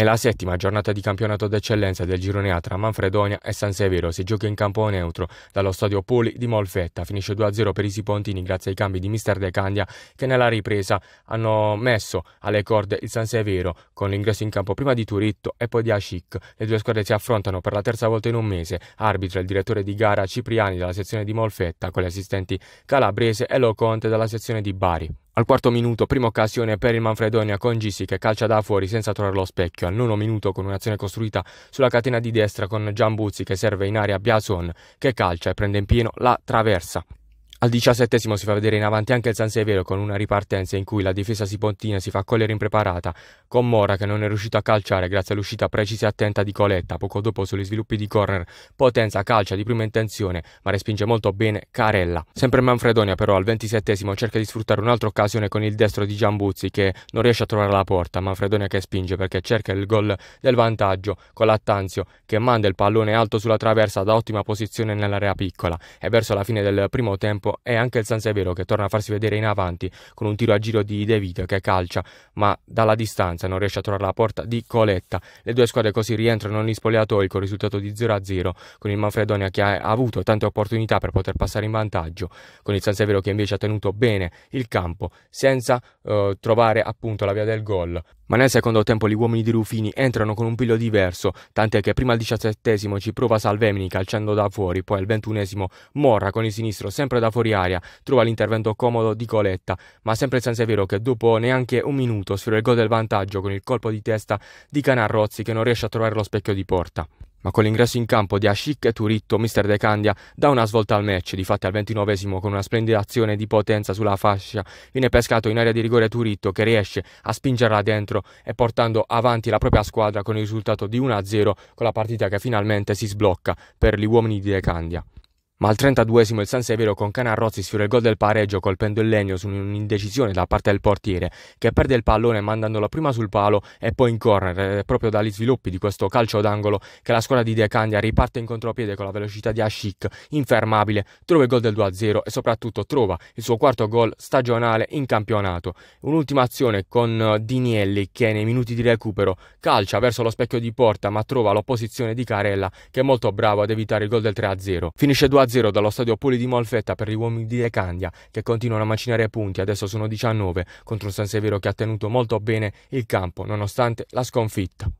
È la settima giornata di campionato d'eccellenza del girone A tra Manfredonia e San Severo si gioca in campo neutro dallo stadio Poli di Molfetta. Finisce 2-0 per i Sipontini grazie ai cambi di Mister De Candia che nella ripresa hanno messo alle corde il San Severo con l'ingresso in campo prima di Turitto e poi di Ascic. Le due squadre si affrontano per la terza volta in un mese. Arbitro il direttore di gara Cipriani della sezione di Molfetta con gli assistenti Calabrese e Lo Conte della sezione di Bari. Al quarto minuto, prima occasione per il Manfredonia con Gisi che calcia da fuori senza trovare lo specchio. Al nono minuto con un'azione costruita sulla catena di destra con Giambuzzi che serve in aria Biason che calcia e prende in pieno la traversa. Al diciassettesimo si fa vedere in avanti anche il San Severo con una ripartenza in cui la difesa si e si fa accogliere impreparata, con Mora che non è riuscito a calciare grazie all'uscita precisa e attenta di Coletta, poco dopo sugli sviluppi di corner, Potenza calcia di prima intenzione ma respinge molto bene Carella. Sempre Manfredonia però al ventisettesimo cerca di sfruttare un'altra occasione con il destro di Giambuzzi che non riesce a trovare la porta, Manfredonia che spinge perché cerca il gol del vantaggio con Lattanzio che manda il pallone alto sulla traversa da ottima posizione nell'area piccola e verso la fine del primo tempo tempo è anche il San Severo che torna a farsi vedere in avanti con un tiro a giro di De Vito che calcia, ma dalla distanza non riesce a trovare la porta di Coletta. Le due squadre così rientrano in spogliatoio con il risultato di 0-0, con il Manfredonia che ha avuto tante opportunità per poter passare in vantaggio, con il San Severo che invece ha tenuto bene il campo senza eh, trovare appunto la via del gol. Ma nel secondo tempo gli uomini di Rufini entrano con un piglio diverso, tant'è che prima al diciassettesimo ci prova Salvemini calciando da fuori, poi al ventunesimo Morra con il sinistro sempre da fuori aria, trova l'intervento comodo di Coletta, ma sempre senza è vero che dopo neanche un minuto sfiora il gol del vantaggio con il colpo di testa di Canarrozzi che non riesce a trovare lo specchio di porta. Ma con l'ingresso in campo di Ashik e Turitto, Mister De Candia dà una svolta al match. Difatti al ventinovesimo, con una splendida azione di potenza sulla fascia, viene pescato in area di rigore Turitto che riesce a spingerla dentro e portando avanti la propria squadra con il risultato di 1-0 con la partita che finalmente si sblocca per gli uomini di De Candia. Ma al 32esimo il San Severo con Canarrozzi sfiora il gol del pareggio colpendo il legno su un'indecisione da parte del portiere che perde il pallone mandandolo prima sul palo e poi in corner. Ed è proprio dagli sviluppi di questo calcio d'angolo che la squadra di De Candia riparte in contropiede con la velocità di Ashik, infermabile, trova il gol del 2-0 e soprattutto trova il suo quarto gol stagionale in campionato. Un'ultima azione con Dinielli che nei minuti di recupero calcia verso lo specchio di porta ma trova l'opposizione di Carella che è molto bravo ad evitare il gol del 3-0. Finisce 2-0 1-0 dallo stadio Poli di Molfetta per gli uomini di Lecandia che continuano a macinare punti, adesso sono 19 contro un San Severo che ha tenuto molto bene il campo nonostante la sconfitta.